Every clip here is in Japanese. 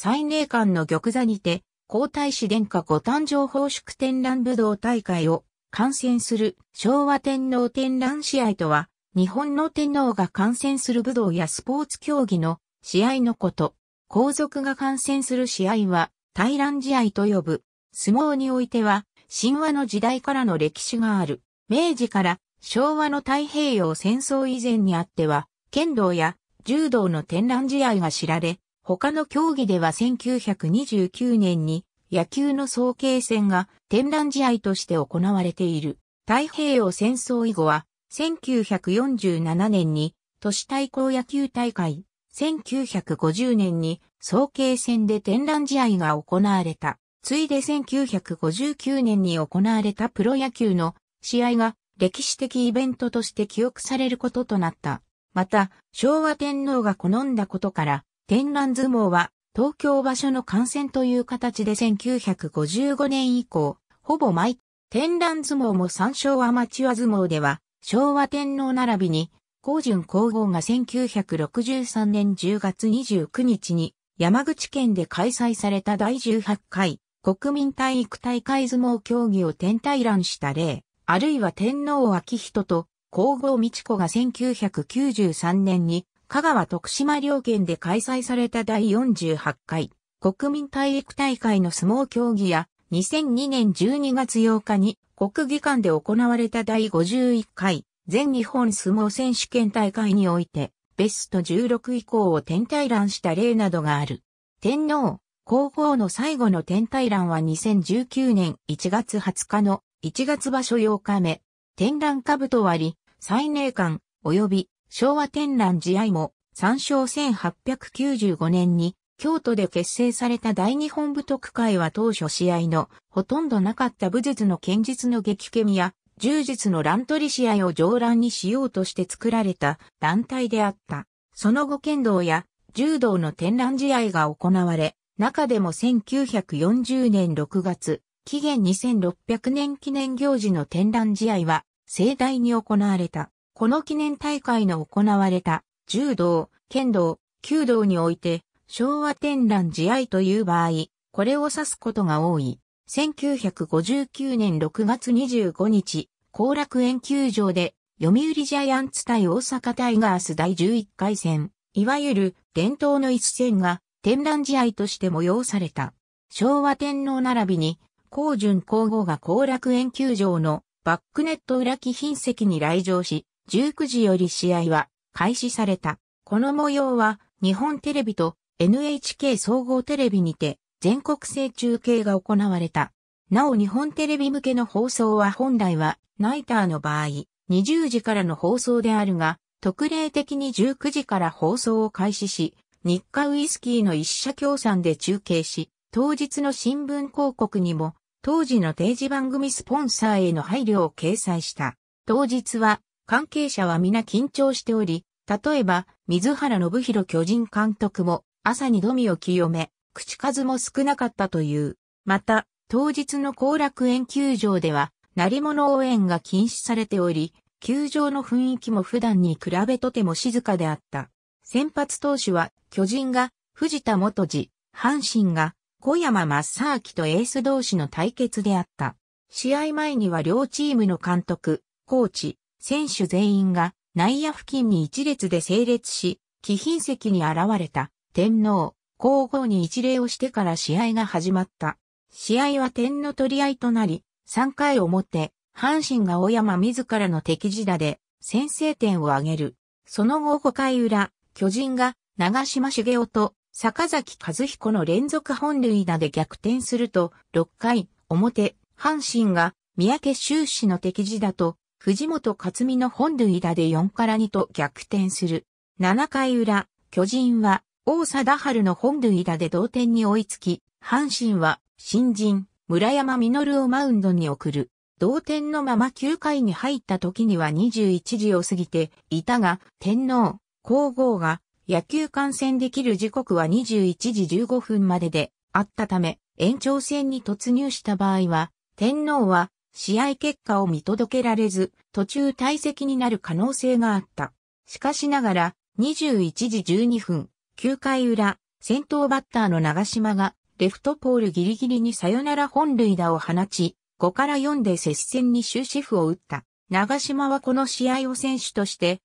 最寧館の玉座にて、皇太子殿下ご誕生奉祝展覧武道大会を観戦する昭和天皇展覧試合とは、日本の天皇が観戦する武道やスポーツ競技の試合のこと、皇族が観戦する試合は、対覧試合と呼ぶ。相撲においては、神話の時代からの歴史がある。明治から昭和の太平洋戦争以前にあっては、剣道や柔道の展覧試合が知られ、他の競技では1929年に野球の早慶戦が展覧試合として行われている。太平洋戦争以後は1947年に都市対抗野球大会、1950年に早慶戦で展覧試合が行われた。ついで1959年に行われたプロ野球の試合が歴史的イベントとして記憶されることとなった。また、昭和天皇が好んだことから、天覧相撲は東京場所の観戦という形で1955年以降、ほぼ毎、天覧相撲も参照アマチュア相撲では、昭和天皇並びに、高順皇后が1963年10月29日に、山口県で開催された第18回、国民体育大会相撲競技を天体覧した例、あるいは天皇明人と皇后美智子が1993年に香川徳島両県で開催された第48回国民体育大会の相撲競技や2002年12月8日に国技館で行われた第51回全日本相撲選手権大会においてベスト16以降を天体覧した例などがある。天皇、皇后の最後の天体覧は2019年1月20日の1月場所8日目、天覧と割り、最年間、及び昭和天覧試合も、参照1895年に、京都で結成された大日本部特会は当初試合のほとんどなかった武術の剣術の激剣や柔術の乱取り試合を上乱にしようとして作られた団体であった。その後剣道や柔道の展覧試合が行われ、中でも1940年6月、期限2600年記念行事の展覧試合は盛大に行われた。この記念大会の行われた柔道、剣道、弓道において昭和天覧試合という場合、これを指すことが多い。1959年6月25日、後楽園球場で読売ジャイアンツ対大阪タイガース第11回戦、いわゆる伝統の一戦が天覧試合として催された。昭和天皇並びに、高順皇后が後楽園球場のバックネット裏貴賓席に来場し、19時より試合は開始された。この模様は日本テレビと NHK 総合テレビにて全国制中継が行われた。なお日本テレビ向けの放送は本来はナイターの場合20時からの放送であるが特例的に19時から放送を開始し日課ウイスキーの一社協賛で中継し当日の新聞広告にも当時の定時番組スポンサーへの配慮を掲載した。当日は関係者は皆緊張しており、例えば、水原信弘巨人監督も、朝にドミを清め、口数も少なかったという。また、当日の後楽園球場では、鳴り物応援が禁止されており、球場の雰囲気も普段に比べとても静かであった。先発投手は、巨人が、藤田元次、阪神が、小山正明とエース同士の対決であった。試合前には両チームの監督、コーチ、選手全員が内野付近に一列で整列し、貴賓席に現れた天皇、皇后に一礼をしてから試合が始まった。試合は点の取り合いとなり、3回表、阪神が大山自らの敵地打で先制点を挙げる。その後5回裏、巨人が長島茂雄と坂崎和彦の連続本塁打で逆転すると、6回表、阪神が三宅修士の敵地打と藤本克美の本塁打で4から2と逆転する。7回裏、巨人は王貞治の本塁打で同点に追いつき、阪神は新人、村山実をマウンドに送る。同点のまま9回に入った時には21時を過ぎていたが、天皇、皇后が野球観戦できる時刻は21時15分までであったため、延長戦に突入した場合は、天皇は試合結果を見届けられず、途中退席になる可能性があった。しかしながら、21時12分、9回裏、先頭バッターの長島が、レフトポールギリギリにサヨナラ本塁打を放ち、5から4で接戦に終止符を打った。長島はこの試合を選手として、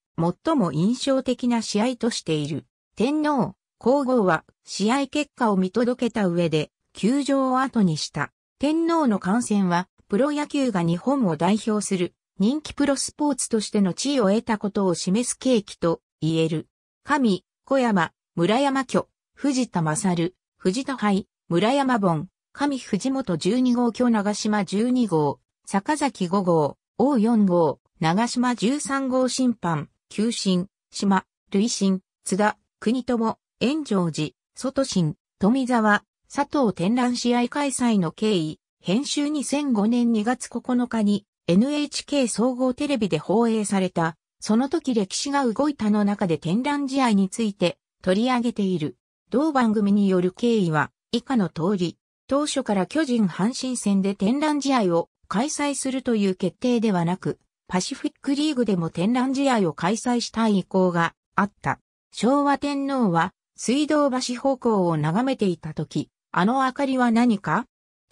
最も印象的な試合としている。天皇、皇后は試合結果を見届けた上で、球場を後にした。天皇の感染はプロ野球が日本を代表する人気プロスポーツとしての地位を得たことを示す契機と言える。神、小山、村山巨、藤田勝、藤田杯、村山本、神藤本12号巨長島12号、坂崎5号、王4号、長島13号審判、球審、島、累進、津田、国友、炎上寺、外審、富沢、佐藤展覧試合開催の経緯、編集2005年2月9日に NHK 総合テレビで放映された、その時歴史が動いたの中で展覧試合について取り上げている。同番組による経緯は以下の通り、当初から巨人阪神戦で展覧試合を開催するという決定ではなく、パシフィックリーグでも展覧試合を開催したい意向があった。昭和天皇は水道橋方向を眺めていた時、あの明かりは何か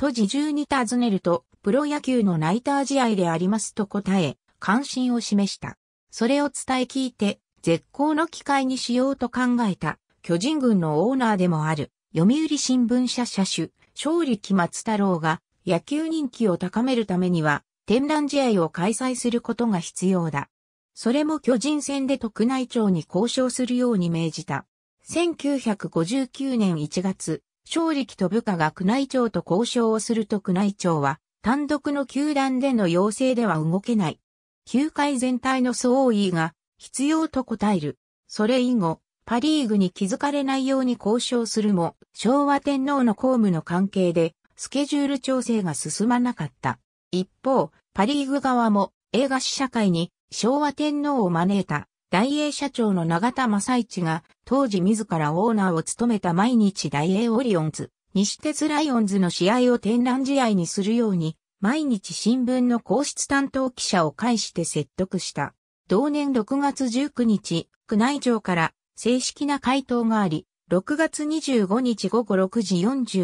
と自重に尋ねると、プロ野球のナイター試合でありますと答え、関心を示した。それを伝え聞いて、絶好の機会にしようと考えた、巨人軍のオーナーでもある、読売新聞社社主、勝利木松太郎が、野球人気を高めるためには、展覧試合を開催することが必要だ。それも巨人戦で特内庁に交渉するように命じた。1959年1月、正力と部下が宮内庁と交渉をすると宮内庁は、単独の球団での要請では動けない。球界全体の総意が必要と答える。それ以後、パリーグに気づかれないように交渉するも、昭和天皇の公務の関係で、スケジュール調整が進まなかった。一方、パリーグ側も映画試写会に昭和天皇を招いた大英社長の永田正一が、当時自らオーナーを務めた毎日大英オリオンズ、西鉄ライオンズの試合を展覧試合にするように、毎日新聞の皇室担当記者を介して説得した。同年6月19日、区内庁から正式な回答があり、6月25日午後6時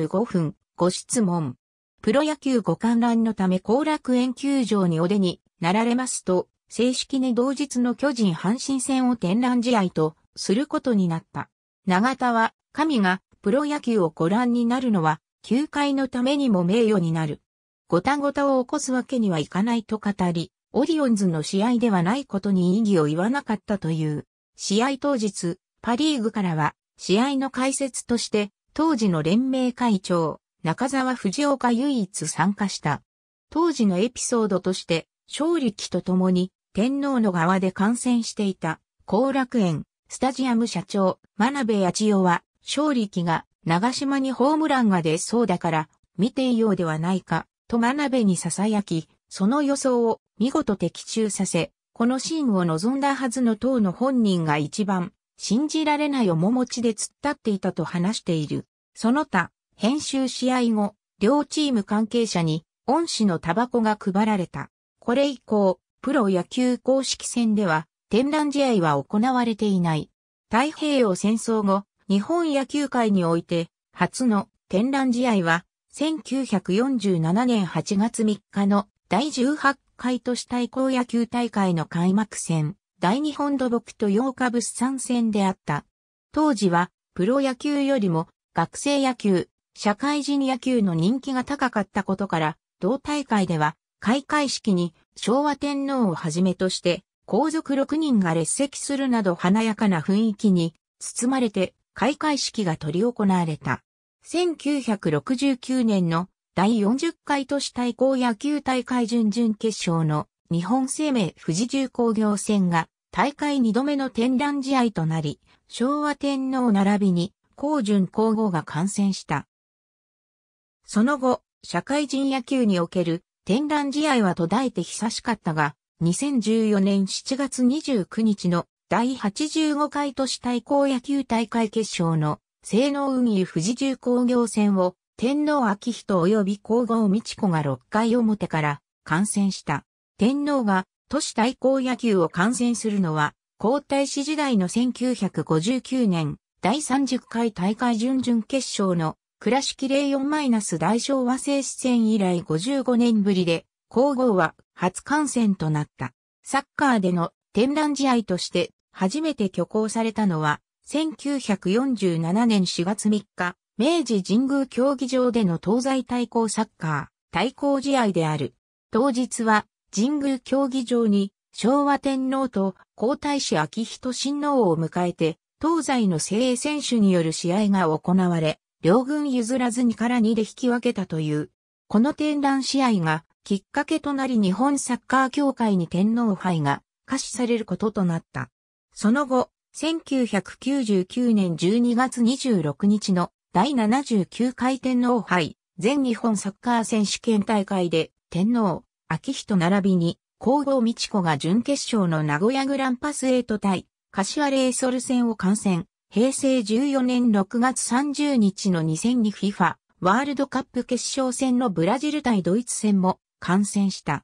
45分、ご質問。プロ野球ご観覧のため後楽園球場にお出になられますと、正式に同日の巨人阪神戦を展覧試合とすることになった。長田は、神がプロ野球をご覧になるのは、球界のためにも名誉になる。ごたごたを起こすわけにはいかないと語り、オリオンズの試合ではないことに意義を言わなかったという。試合当日、パリーグからは、試合の解説として、当時の連盟会長、中沢藤岡唯一参加した。当時のエピソードとして、勝力と共に、天皇の側で感染していた、後楽園、スタジアム社長、真鍋八千代は、勝力が長島にホームランが出そうだから、見ていようではないか、と真鍋に囁き、その予想を見事的中させ、このシーンを望んだはずの党の本人が一番、信じられない面持ちで突っ立っていたと話している。その他、編集試合後、両チーム関係者に、恩師のタバコが配られた。これ以降、プロ野球公式戦では、展覧試合は行われていない。太平洋戦争後、日本野球界において、初の展覧試合は、1947年8月3日の第18回都市対抗野球大会の開幕戦、大日本土木と8日物産戦であった。当時は、プロ野球よりも、学生野球、社会人野球の人気が高かったことから、同大会では、開会式に昭和天皇をはじめとして皇族6人が列席するなど華やかな雰囲気に包まれて開会式が執り行われた。1969年の第40回都市対抗野球大会準々決勝の日本生命富士重工業戦が大会2度目の展覧試合となり、昭和天皇並びに皇順皇后が感染した。その後、社会人野球における天覧試合は途絶えて久しかったが、2014年7月29日の第85回都市対抗野球大会決勝の西能運輸富士重工業戦を天皇明人及び皇后美智子が6回表から観戦した。天皇が都市対抗野球を観戦するのは皇太子時代の1959年第30回大会準々決勝の倉敷 04- 大昭和生死戦以来55年ぶりで、皇后は初観戦となった。サッカーでの展覧試合として初めて挙行されたのは、1947年4月3日、明治神宮競技場での東西対抗サッカー、対抗試合である。当日は、神宮競技場に、昭和天皇と皇太子昭仁親王を迎えて、東西の精鋭選手による試合が行われ、両軍譲らず2から2で引き分けたという。この展覧試合がきっかけとなり日本サッカー協会に天皇杯が可視されることとなった。その後、1999年12月26日の第79回天皇杯全日本サッカー選手権大会で天皇、秋人並びに皇后道子が準決勝の名古屋グランパス8対柏レイソル戦を観戦。平成14年6月30日の2戦に FIFA ワールドカップ決勝戦のブラジル対ドイツ戦も観戦した。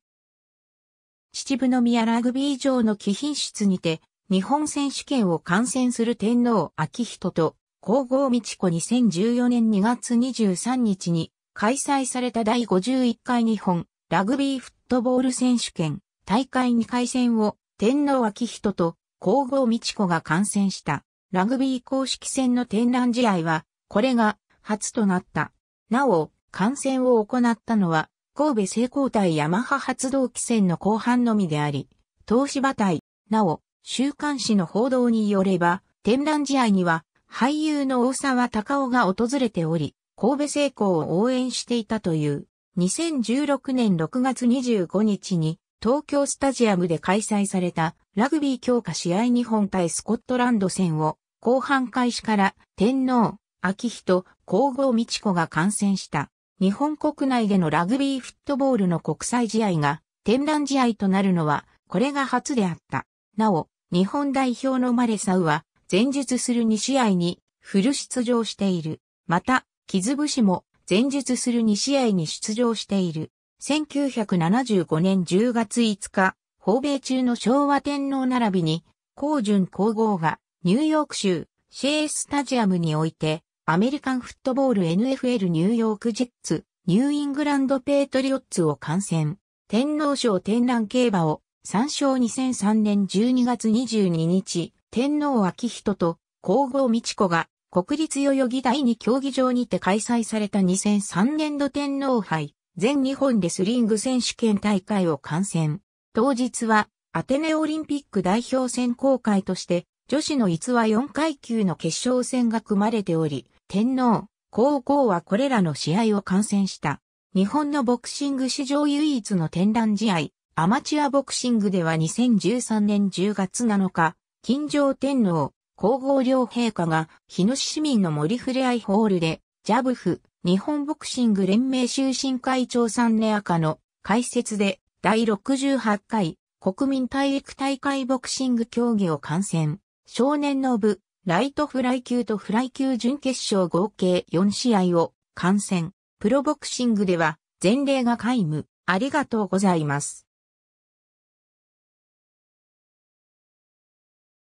秩父宮ラグビー場の貴賓室にて、日本選手権を観戦する天皇昭仁と皇后美智子2014年2月23日に開催された第51回日本ラグビーフットボール選手権大会2回戦を天皇昭仁と皇后美智子が観戦した。ラグビー公式戦の展覧試合は、これが初となった。なお、観戦を行ったのは、神戸成功対ヤマハ発動機戦の後半のみであり、東芝対、なお、週刊誌の報道によれば、展覧試合には、俳優の大沢隆夫が訪れており、神戸成功を応援していたという、2016年6月25日に、東京スタジアムで開催されたラグビー強化試合日本対スコットランド戦を後半開始から天皇、秋人、皇后美智子が感染した。日本国内でのラグビーフットボールの国際試合が、展覧試合となるのは、これが初であった。なお、日本代表のマレサウは、前述する2試合に、フル出場している。また、木ズブシも、前述する2試合に出場している。1975年10月5日、訪米中の昭和天皇並びに、高順皇后がニューヨーク州、シェイスタジアムにおいて、アメリカンフットボール NFL ニューヨークジェッツ、ニューイングランドペートリオッツを観戦。天皇賞天覧競馬を、参照2003年12月22日、天皇明仁と皇后美智子が国立代々木第二競技場にて開催された2003年度天皇杯全日本レスリング選手権大会を観戦。当日はアテネオリンピック代表選考会として女子の逸話4階級の決勝戦が組まれており、天皇、皇后はこれらの試合を観戦した。日本のボクシング史上唯一の天覧試合、アマチュアボクシングでは2013年10月7日、金城天皇、皇后両陛下が日野市市民の森ふれあいホールで、ジャブフ、日本ボクシング連盟終身会長さんネアカの解説で第68回国民体育大会ボクシング競技を観戦。少年の部、ライトフライ級とフライ級準決勝合計4試合を観戦。プロボクシングでは前例が皆無。ありがとうございます。